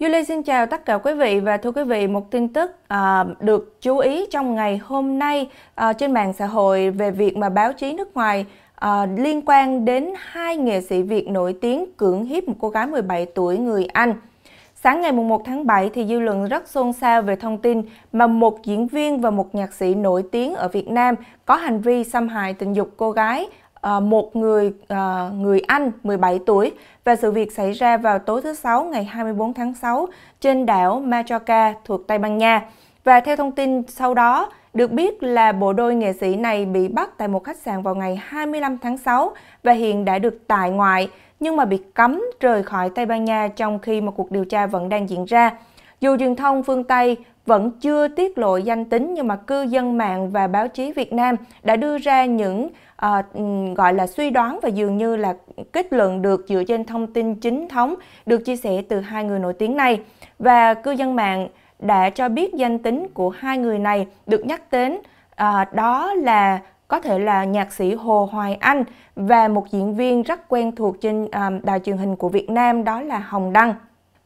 Julie xin chào tất cả quý vị và thưa quý vị, một tin tức à, được chú ý trong ngày hôm nay à, trên mạng xã hội về việc mà báo chí nước ngoài à, liên quan đến hai nghệ sĩ Việt nổi tiếng cưỡng hiếp một cô gái 17 tuổi người Anh. Sáng ngày 1 tháng 7 thì dư luận rất xôn xao về thông tin mà một diễn viên và một nhạc sĩ nổi tiếng ở Việt Nam có hành vi xâm hại tình dục cô gái À, một người à, người Anh 17 tuổi và sự việc xảy ra vào tối thứ Sáu ngày 24 tháng 6 trên đảo Majorca thuộc Tây Ban Nha. Và theo thông tin sau đó, được biết là bộ đôi nghệ sĩ này bị bắt tại một khách sạn vào ngày 25 tháng 6 và hiện đã được tại ngoại, nhưng mà bị cấm rời khỏi Tây Ban Nha trong khi mà cuộc điều tra vẫn đang diễn ra. Dù truyền thông phương Tây vẫn chưa tiết lộ danh tính nhưng mà cư dân mạng và báo chí Việt Nam đã đưa ra những à, gọi là suy đoán và dường như là kết luận được dựa trên thông tin chính thống được chia sẻ từ hai người nổi tiếng này và cư dân mạng đã cho biết danh tính của hai người này được nhắc đến à, đó là có thể là nhạc sĩ Hồ Hoài Anh và một diễn viên rất quen thuộc trên à, đài truyền hình của Việt Nam đó là Hồng Đăng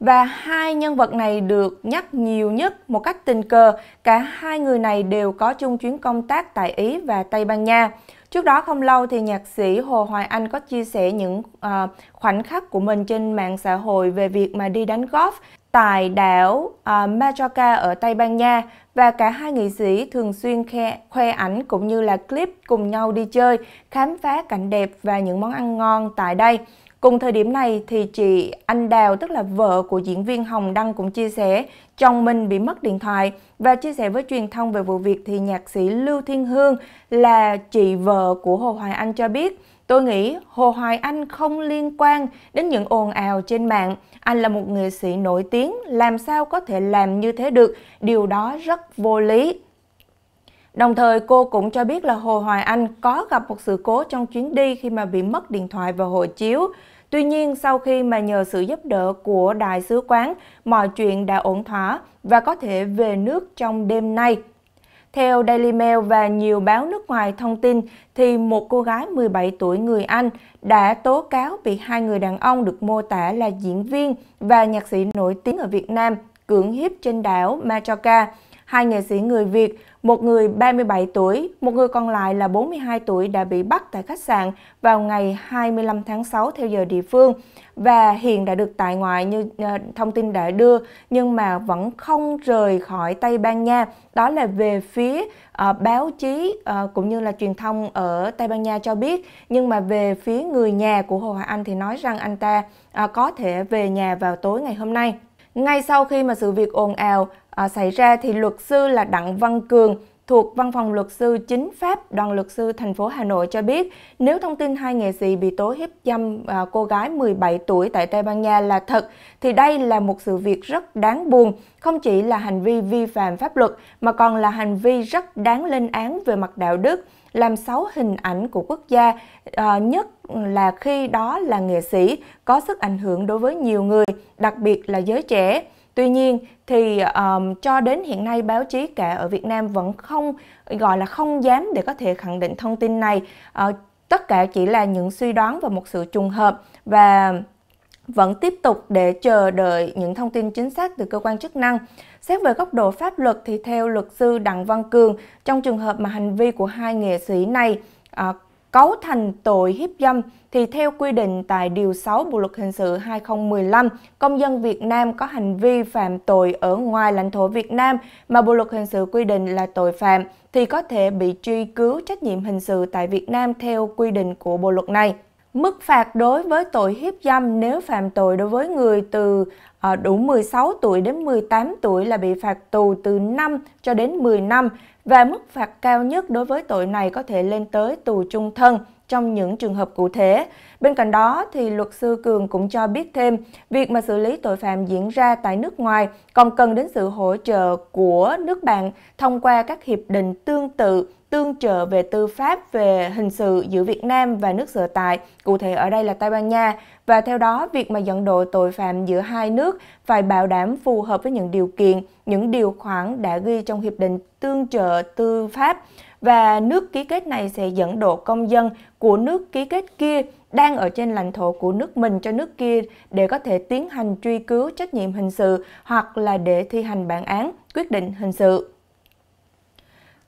và hai nhân vật này được nhắc nhiều nhất một cách tình cờ. Cả hai người này đều có chung chuyến công tác tại Ý và Tây Ban Nha. Trước đó không lâu thì nhạc sĩ Hồ Hoài Anh có chia sẻ những uh, khoảnh khắc của mình trên mạng xã hội về việc mà đi đánh golf tại đảo uh, Majorca ở Tây Ban Nha và cả hai nghệ sĩ thường xuyên khe, khoe ảnh cũng như là clip cùng nhau đi chơi, khám phá cảnh đẹp và những món ăn ngon tại đây. Cùng thời điểm này thì chị Anh Đào tức là vợ của diễn viên Hồng Đăng cũng chia sẻ chồng mình bị mất điện thoại và chia sẻ với truyền thông về vụ việc thì nhạc sĩ Lưu Thiên Hương là chị vợ của Hồ Hoài Anh cho biết Tôi nghĩ Hồ Hoài Anh không liên quan đến những ồn ào trên mạng. Anh là một nghệ sĩ nổi tiếng, làm sao có thể làm như thế được, điều đó rất vô lý. Đồng thời, cô cũng cho biết là Hồ Hoài Anh có gặp một sự cố trong chuyến đi khi mà bị mất điện thoại và hộ chiếu. Tuy nhiên, sau khi mà nhờ sự giúp đỡ của đại sứ quán, mọi chuyện đã ổn thỏa và có thể về nước trong đêm nay. Theo Daily Mail và nhiều báo nước ngoài thông tin, thì một cô gái 17 tuổi người Anh đã tố cáo bị hai người đàn ông được mô tả là diễn viên và nhạc sĩ nổi tiếng ở Việt Nam cưỡng hiếp trên đảo Majorca hai nghệ sĩ người Việt, một người 37 tuổi, một người còn lại là 42 tuổi đã bị bắt tại khách sạn vào ngày 25 tháng 6 theo giờ địa phương và hiện đã được tại ngoại như ờ, thông tin đã đưa nhưng mà vẫn không rời khỏi Tây Ban Nha. Đó là về phía uh, báo chí uh, cũng như là truyền thông ở Tây Ban Nha cho biết nhưng mà về phía người nhà của Hồ Hòa Anh thì nói rằng anh ta uh, có thể về nhà vào tối ngày hôm nay. Ngay sau khi mà sự việc ồn ào, à, xảy ra thì luật sư là Đặng Văn Cường thuộc Văn phòng Luật sư Chính Pháp, đoàn luật sư thành phố Hà Nội cho biết, nếu thông tin hai nghệ sĩ bị tố hiếp dâm à, cô gái 17 tuổi tại Tây Ban Nha là thật, thì đây là một sự việc rất đáng buồn, không chỉ là hành vi vi phạm pháp luật mà còn là hành vi rất đáng lên án về mặt đạo đức, làm xấu hình ảnh của quốc gia, à, nhất là khi đó là nghệ sĩ có sức ảnh hưởng đối với nhiều người, đặc biệt là giới trẻ. Tuy nhiên thì um, cho đến hiện nay báo chí cả ở Việt Nam vẫn không gọi là không dám để có thể khẳng định thông tin này. Uh, tất cả chỉ là những suy đoán và một sự trùng hợp và vẫn tiếp tục để chờ đợi những thông tin chính xác từ cơ quan chức năng. Xét về góc độ pháp luật thì theo luật sư Đặng Văn Cường, trong trường hợp mà hành vi của hai nghệ sĩ này uh, cấu thành tội hiếp dâm thì theo quy định tại Điều 6 Bộ Luật Hình sự 2015, công dân Việt Nam có hành vi phạm tội ở ngoài lãnh thổ Việt Nam mà Bộ Luật Hình sự quy định là tội phạm thì có thể bị truy cứu trách nhiệm hình sự tại Việt Nam theo quy định của Bộ Luật này. Mức phạt đối với tội hiếp dâm nếu phạm tội đối với người từ ờ, đủ 16 tuổi đến 18 tuổi là bị phạt tù từ 5 cho đến 10 năm và mức phạt cao nhất đối với tội này có thể lên tới tù chung thân trong những trường hợp cụ thể. Bên cạnh đó thì luật sư Cường cũng cho biết thêm, việc mà xử lý tội phạm diễn ra tại nước ngoài còn cần đến sự hỗ trợ của nước bạn thông qua các hiệp định tương tự tương trợ về tư pháp về hình sự giữa Việt Nam và nước sở tại, cụ thể ở đây là Tây Ban Nha. Và theo đó, việc mà dẫn độ tội phạm giữa hai nước phải bảo đảm phù hợp với những điều kiện, những điều khoản đã ghi trong Hiệp định Tương trợ tư pháp và nước ký kết này sẽ dẫn độ công dân của nước ký kết kia đang ở trên lãnh thổ của nước mình cho nước kia để có thể tiến hành truy cứu trách nhiệm hình sự hoặc là để thi hành bản án, quyết định hình sự.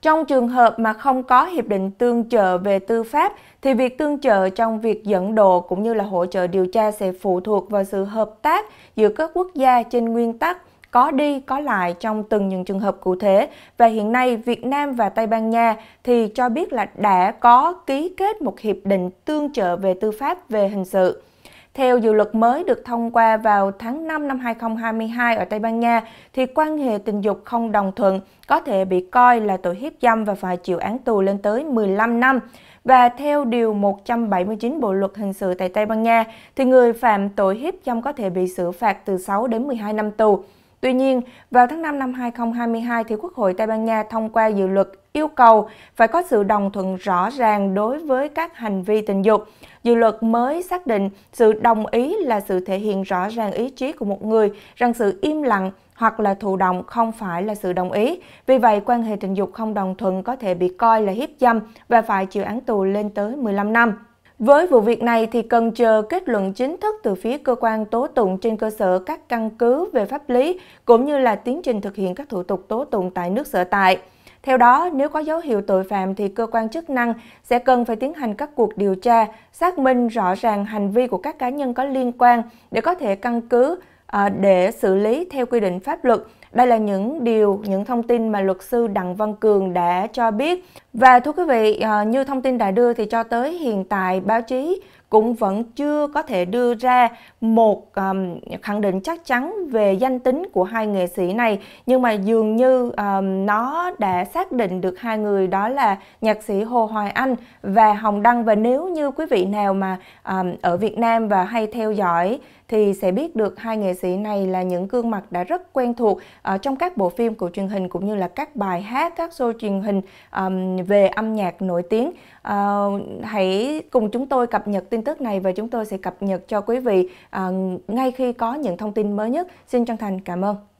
Trong trường hợp mà không có hiệp định tương trợ về tư pháp thì việc tương trợ trong việc dẫn độ cũng như là hỗ trợ điều tra sẽ phụ thuộc vào sự hợp tác giữa các quốc gia trên nguyên tắc có đi có lại trong từng những trường hợp cụ thể và hiện nay Việt Nam và Tây Ban Nha thì cho biết là đã có ký kết một hiệp định tương trợ về tư pháp về hình sự. Theo dự luật mới được thông qua vào tháng 5 năm 2022 ở Tây Ban Nha, thì quan hệ tình dục không đồng thuận có thể bị coi là tội hiếp dâm và phải chịu án tù lên tới 15 năm. Và theo Điều 179 Bộ Luật Hình sự tại Tây Ban Nha, thì người phạm tội hiếp dâm có thể bị xử phạt từ 6 đến 12 năm tù. Tuy nhiên, vào tháng 5 năm 2022 thì Quốc hội Tây Ban Nha thông qua dự luật yêu cầu phải có sự đồng thuận rõ ràng đối với các hành vi tình dục. Dự luật mới xác định sự đồng ý là sự thể hiện rõ ràng ý chí của một người rằng sự im lặng hoặc là thụ động không phải là sự đồng ý. Vì vậy, quan hệ tình dục không đồng thuận có thể bị coi là hiếp dâm và phải chịu án tù lên tới 15 năm. Với vụ việc này thì cần chờ kết luận chính thức từ phía cơ quan tố tụng trên cơ sở các căn cứ về pháp lý cũng như là tiến trình thực hiện các thủ tục tố tụng tại nước sở tại. Theo đó, nếu có dấu hiệu tội phạm thì cơ quan chức năng sẽ cần phải tiến hành các cuộc điều tra, xác minh rõ ràng hành vi của các cá nhân có liên quan để có thể căn cứ à, để xử lý theo quy định pháp luật. Đây là những điều, những thông tin mà luật sư Đặng Văn Cường đã cho biết và thưa quý vị, ờ, như thông tin đã đưa thì cho tới hiện tại báo chí cũng vẫn chưa có thể đưa ra một um, khẳng định chắc chắn về danh tính của hai nghệ sĩ này nhưng mà dường như um, nó đã xác định được hai người đó là nhạc sĩ Hồ Hoài Anh và Hồng Đăng và nếu như quý vị nào mà um, ở Việt Nam và hay theo dõi thì sẽ biết được hai nghệ sĩ này là những gương mặt đã rất quen thuộc uh, trong các bộ phim của truyền hình cũng như là các bài hát các show truyền hình um, về âm nhạc nổi tiếng. À, hãy cùng chúng tôi cập nhật tin tức này và chúng tôi sẽ cập nhật cho quý vị à, ngay khi có những thông tin mới nhất. Xin chân thành cảm ơn.